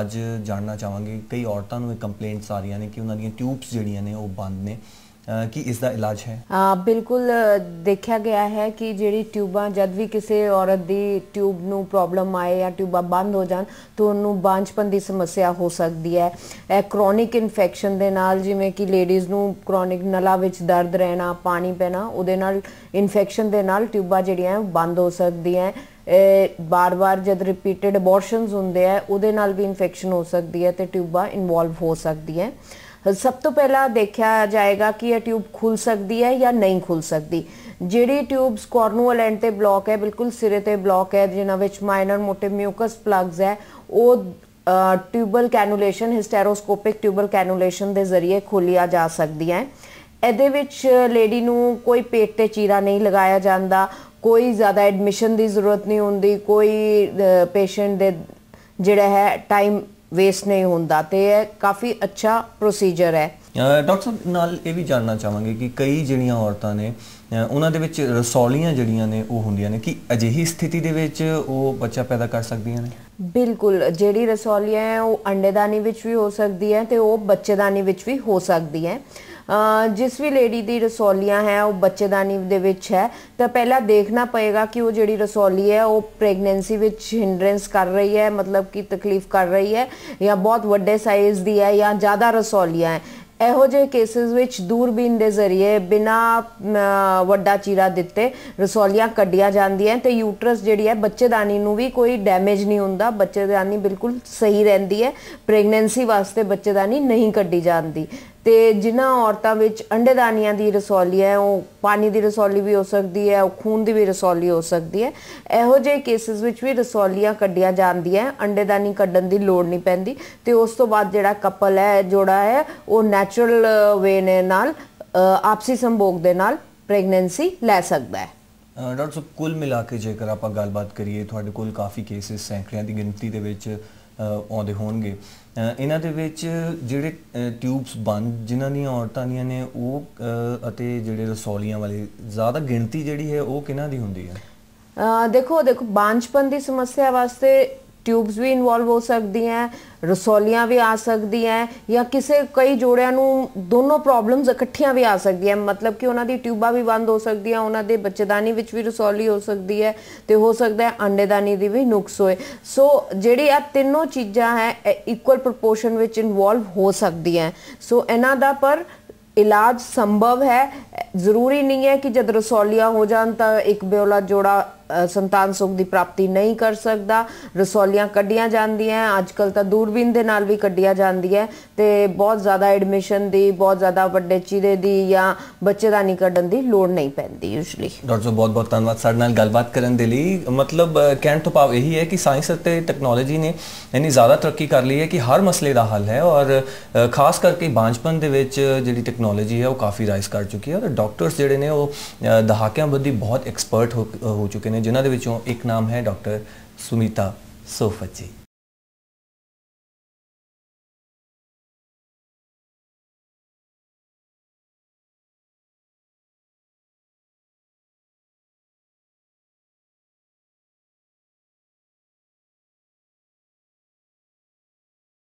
ਅੱਜ ਜਾਣਨਾ ਚਾਹਾਂਗੇ ਕਈ ਔਰਤਾਂ ਨੂੰ ਇਹ ਕੰਪਲੇਂਟਸ ਆ ਰਹੀਆਂ ਨੇ ਕਿ ਉਹਨਾਂ ਦੀਆਂ ਟਿਊਬਸ ਜਿਹੜੀਆਂ ਨੇ ਉਹ ਬੰਦ ਨੇ ਕਿ ਇਸ ਦਾ ਇਲਾਜ ਹੈ ਹਾਂ ਬਿਲਕੁਲ ਦੇਖਿਆ ਗਿਆ ਹੈ ਕਿ ਜਿਹੜੀ ਟਿਊਬਾਂ ਜਦ ਵੀ ਕਿਸੇ ਔਰਤ ਦੀ ਟਿਊਬ ਨੂੰ ਪ੍ਰੋਬਲਮ ਆਏ ਜਾਂ ਟਿਊਬਾਂ ਬੰਦ ਹੋ ਜਾਣ ਤਾਂ ਉਹਨੂੰ ਬਾਂਝਪਨ ਦੀ ਸਮੱਸਿਆ ਹੋ ਸਕਦੀ ਹੈ ਇਹ ਕ੍ਰੋਨਿਕ ਇਨਫੈਕਸ਼ਨ ਦੇ ਨਾਲ ਜਿਵੇਂ ਕਿ ਲੇਡੀਜ਼ ਨੂੰ ਕ੍ਰੋਨਿਕ ਨਲਾ ਵਿੱਚ ਦਰਦ ਰਹਿਣਾ ਪਾਣੀ ਪੈਣਾ ਉਹਦੇ ਨਾਲ ਇਨਫੈਕਸ਼ਨ ਦੇ ਨਾਲ ਟਿਊਬਾਂ ਜਿਹੜੀਆਂ ਬੰਦ ਹੋ ਸਕਦੀਆਂ ਬਾਰ-ਬਾਰ ਜਦ ਰਿਪੀਟਡ ਅਬੋਰਸ਼ਨਸ ਹੁੰਦੇ ਆ ਉਹਦੇ ਨਾਲ ਵੀ ਇਨਫੈਕਸ਼ਨ ਹੋ ਸਕਦੀ ਹੈ ਤੇ ਟਿਊਬਾ ਇਨਵੋਲਵ ਹੋ ਸਕਦੀ ਹੈ ਸਭ ਤੋਂ ਪਹਿਲਾਂ ਦੇਖਿਆ ਜਾਏਗਾ ਕਿ ਇਹ ਟਿਊਬ ਖੁੱਲ ਸਕਦੀ ਹੈ ਜਾਂ ਨਹੀਂ ਖੁੱਲ ਸਕਦੀ ਜਿਹੜੀ ਟਿਊਬਸ ਕੋਰਨੂਅਲ ਐਂਡ ਤੇ ਬਲੌਕ ਹੈ ਬਿਲਕੁਲ ਸਿਰੇ ਤੇ ਬਲੌਕ ਹੈ ਜਿਨ੍ਹਾਂ ਵਿੱਚ ਮਾਈਨਰ ਮੋਟੇ ਮਿਊਕਸ ਪਲੱਗਸ ਹੈ ਉਹ ਟਿਊਬਲ ਕੈਨੂਲੇਸ਼ਨ ਹਿਸਟੈਰੋਸਕੋਪਿਕ ਟਿਊਬਲ ਕੈਨੂਲੇਸ਼ਨ ਦੇ ਜ਼ਰੀਏ ਖੋਲਿਆ ਜਾ ਸਕਦੀ ਹੈ ਇਹਦੇ ਵਿੱਚ ਲੇਡੀ ਨੂੰ ਕੋਈ ਪੇਟ ਤੇ ਚੀਰਾ ਨਹੀਂ ਲਗਾਇਆ ਜਾਂਦਾ ਕੋਈ ਜ਼ਿਆਦਾ ਐਡਮਿਸ਼ਨ ਦੀ ਜ਼ਰੂਰਤ ਨਹੀਂ ਹੁੰਦੀ ਕੋਈ ਪੇਸ਼ੈਂਟ ਦੇ ਜਿਹੜਾ ਹੈ ਟਾਈਮ ਵੇਸਟ ਨਹੀਂ ਹੁੰਦਾ ਤੇ ਇਹ ਕਾਫੀ ਅੱਛਾ ਪ੍ਰੋਸੀਜਰ ਹੈ ਡਾਕਟਰ ਨਾਲ ਇਹ ਵੀ ਜਾਣਨਾ ਚਾਹਾਂਗੇ ਕਿ ਕਈ ਜਿਹੜੀਆਂ ਔਰਤਾਂ ਨੇ ਉਹਨਾਂ ਦੇ ਵਿੱਚ ਰਸੌਲੀਆਂ ਜਿਹੜੀਆਂ ਨੇ ਉਹ ਹੁੰਦੀਆਂ ਨੇ ਕਿ ਅਜਿਹੀ ਸਥਿਤੀ ਦੇ ਵਿੱਚ ਉਹ ਬੱਚਾ ਪੈਦਾ ਕਰ ਸਕਦੀਆਂ ਨੇ ਬਿਲਕੁਲ ਜਿਹੜੀ ਰਸੌਲੀਆਂ ਹੈ ਉਹ ਅੰਡੇਦਾਨੀ ਵਿੱਚ ਵੀ ਹੋ ਸਕਦੀ ਹੈ ਤੇ ਉਹ ਬੱਚੇਦਾਨੀ ਵਿੱਚ ਵੀ ਹੋ ਸਕਦੀ ਹੈ ਜਿਸ ਵੀ ਲੇਡੀ ਦੀ ਰਸੌਲੀਆਂ ਹੈ ਉਹ ਬੱਚੇਦਾਨੀ ਦੇ ਵਿੱਚ ਹੈ ਤਾਂ ਪਹਿਲਾਂ ਦੇਖਣਾ ਪਏਗਾ ਕਿ ਉਹ ਜਿਹੜੀ ਰਸੌਲੀ ਹੈ ਉਹ ਪ੍ਰੈਗਨੈਂਸੀ ਵਿੱਚ ਹਿੰਡਰੈਂਸ ਕਰ ਰਹੀ ਹੈ ਮਤਲਬ ਕਿ ਤਕਲੀਫ ਕਰ ਰਹੀ ਹੈ ਜਾਂ ਬਹੁਤ ਵੱਡੇ ਸਾਈਜ਼ ਦੀ ਹੈ ਜਾਂ ਜ਼ਿਆਦਾ ਰਸੌਲੀਆਂ ਹੈ ਇਹੋ ਜਿਹੇ ਕੇਸਸ ਵਿੱਚ ਦੂਰਬੀਨ ਦੇ ਜ਼ਰੀਏ ਬਿਨਾ ਵੱਡਾ ਚੀਰਾ ਦਿੱਤੇ ਰਸੌਲੀਆਂ ਕੱਢੀਆਂ ਜਾਂਦੀਆਂ ਤੇ ਯੂਟਰਸ ਜਿਹੜੀ ਹੈ ਬੱਚੇਦਾਨੀ ਨੂੰ ਵੀ ਕੋਈ ਡੈਮੇਜ ਨਹੀਂ ਹੁੰਦਾ ਬੱਚੇਦਾਨੀ ਬਿਲਕੁਲ ਸਹੀ ਰਹਿੰਦੀ ਹੈ ਪ੍ਰੈਗਨੈਂਸੀ ਵਾਸਤੇ ਬੱਚੇਦਾਨੀ ਨਹੀਂ ਕੱਢੀ ਜਾਂਦੀ ਤੇ ਜਿਨ੍ਹਾਂ ਔਰਤਾਂ ਵਿੱਚ ਅੰਡੇਦਾਨੀਆਂ ਦੀ ਰਸੌਲੀ ਹੈ ਉਹ ਪਾਣੀ ਦੀ ਰਸੌਲੀ ਵੀ ਹੋ ਸਕਦੀ ਹੈ ਉਹ ਖੂਨ ਦੀ ਵੀ ਰਸੌਲੀ ਹੋ ਸਕਦੀ ਹੈ ਇਹੋ ਜਿਹੇ ਕੇਸਿਸ ਵਿੱਚ ਵੀ ਰਸੌਲੀਆਂ ਕੱਢੀਆਂ ਜਾਂਦੀਆਂ ਅੰਡੇਦਾਨੀ ਕੱਢਣ ਦੀ ਲੋੜ ਨਹੀਂ ਪੈਂਦੀ ਤੇ ਉਸ ਤੋਂ ਬਾਅਦ ਜਿਹੜਾ ਕਪਲ ਹੈ ਜੋੜਾ ਹੈ ਉਹ ਨੈਚੁਰਲ ਵੇ ਨੇ ਨਾਲ ਆਪਸੀ ਸੰਭੋਗ ਦੇ ਨਾਲ ਪ੍ਰੈਗਨੈਂਸੀ ਲੈ ਸਕਦਾ ਹੈ ਡਾਕਟਰ ਕੁੱਲ ਮਿਲਾ ਕੇ ਜੇਕਰ ਆਪਾਂ ਗੱਲਬਾਤ ਕਰੀਏ ਤੁਹਾਡੇ ਕੋਲ ਕਾਫੀ ਕੇਸਿਸ ਸੈਂਕੜਿਆਂ ਦੀ ਗਿਣਤੀ ਦੇ ਵਿੱਚ ਆਉਂਦੇ ਹੋਣਗੇ ਇਹਨਾਂ ਦੇ ਵਿੱਚ ਜਿਹੜੇ ਟਿਊਬਸ ਬੰਦ ਜਿਨ੍ਹਾਂ ਦੀਆਂ ਔਰਤਾਂ ਦੀਆਂ ਨੇ ਉਹ ਅਤੇ ਜਿਹੜੇ ਰਸੌਲੀਆਂ ਵਾਲੇ ਜ਼ਿਆਦਾ ਗਿਣਤੀ ਜਿਹੜੀ ਹੈ ਉਹ ਕਿਹਨਾਂ ਦੀ ਹੁੰਦੀ ਹੈ ਦੇਖੋ ਦੇਖੋ ਬਾਂਝਪਨ ਦੀ ਸਮੱਸਿਆ ਵਾਸਤੇ ਟਿਊਬਸ ਵੀ ਇਨਵੋਲਵ ਹੋ ਸਕਦੀਆਂ ਰਸੋਲੀਆਂ ਵੀ ਆ ਸਕਦੀਆਂ ਜਾਂ ਕਿਸੇ ਕਈ ਜੋੜਿਆਂ ਨੂੰ ਦੋਨੋਂ ਪ੍ਰੋਬਲਮਸ ਇਕੱਠੀਆਂ ਵੀ ਆ ਸਕਦੀਆਂ ਮਤਲਬ ਕਿ ਉਹਨਾਂ ਦੀ ਟਿਊਬਾਂ ਵੀ ਬੰਦ ਹੋ ਸਕਦੀਆਂ ਉਹਨਾਂ ਦੇ ਬੱਚੇਦਾਨੀ ਵਿੱਚ ਵੀ ਰਸੌਲੀ ਹੋ ਸਕਦੀ ਹੈ ਤੇ ਹੋ ਸਕਦਾ ਹੈ ਅੰਡੇਦਾਨੀ ਦੀ ਵੀ ਨੁਕਸ ਹੋਏ ਸੋ ਜਿਹੜੀ ਆ ਤਿੰਨੋਂ ਚੀਜ਼ਾਂ ਹੈ ਇਕੁਅਲ ਪ੍ਰੋਪੋਰਸ਼ਨ ਵਿੱਚ ਇਨਵੋਲਵ ਹੋ ਸਕਦੀਆਂ ਸੋ ਇਹਨਾਂ ਦਾ ਪਰ ਇਲਾਜ ਸੰਭਵ ਹੈ ਜ਼ਰੂਰੀ ਨਹੀਂ ਹੈ ਕਿ ਜਦ ਰਸੌਲੀਆਂ ਹੋ ਜਾਣ ਤਾਂ ਇੱਕ ਬਿਓਲਾ ਜੋੜਾ ਸੰਤਾਨ ਸੁਖ ਦੀ ਪ੍ਰਾਪਤੀ ਨਹੀਂ ਕਰ ਸਕਦਾ ਰਸੋਲੀਆਂ ਕੱਢੀਆਂ ਜਾਂਦੀਆਂ ਅੱਜ ਕੱਲ ਤਾਂ ਦੂਰਬੀਨ ਦੇ ਨਾਲ ਵੀ ਕੱਢੀਆਂ ਜਾਂਦੀਆਂ ਤੇ ਬਹੁਤ ਜ਼ਿਆਦਾ ਐਡਮਿਸ਼ਨ ਦੀ ਬਹੁਤ ਜ਼ਿਆਦਾ ਵੱਡੇ ਚੀਰੇ ਦੀ ਜਾਂ ਬੱਚੇ ਦਾ ਨਹੀਂ ਕੱਢਣ ਦੀ ਲੋੜ ਨਹੀਂ ਪੈਂਦੀ ਯੂਜੂਲੀ ਡਾਕਟਰ ਬਹੁਤ ਬਹੁਤ ਧੰਨਵਾਦ ਸਾਡੇ ਨਾਲ ਗੱਲਬਾਤ ਕਰਨ ਦੇ ਲਈ ਮਤਲਬ ਕਹਿਣ ਤੋਂ ਭਾਵ ਇਹੀ ਹੈ ਕਿ ਸਾਇੰਸ ਅਤੇ ਟੈਕਨੋਲੋਜੀ ਨੇ ਇੰਨੀ ਜ਼ਿਆਦਾ ਤਰੱਕੀ ਕਰ ਲਈ ਹੈ ਕਿ ਹਰ ਮਸਲੇ ਦਾ ਹੱਲ ਹੈ ਔਰ ਖਾਸ ਕਰਕੇ ਬਾਂਝਪਨ ਦੇ ਵਿੱਚ ਜਿਹੜੀ ਟੈਕਨੋਲੋਜੀ ਹੈ ਉਹ ਕਾਫੀ ਰਾਈਜ਼ ਕਰ ਚੁੱਕੀ ਹੈ ਔਰ ਡਾਕਟਰਸ ਜਿਹੜੇ ਨੇ ਉਹ ਦਹਾਕਿਆਂ ਬੱਦੀ ਬਹੁਤ ਐਕਸਪਰਟ ਹੋ ਚੁੱਕੇ ਨੇ ਨੇ ਜਿਨ੍ਹਾਂ ਦੇ ਵਿੱਚੋਂ ਇੱਕ ਨਾਮ ਹੈ ਡਾਕਟਰ ਸੁਮੀਤਾ ਸੋਫਤ ਜੀ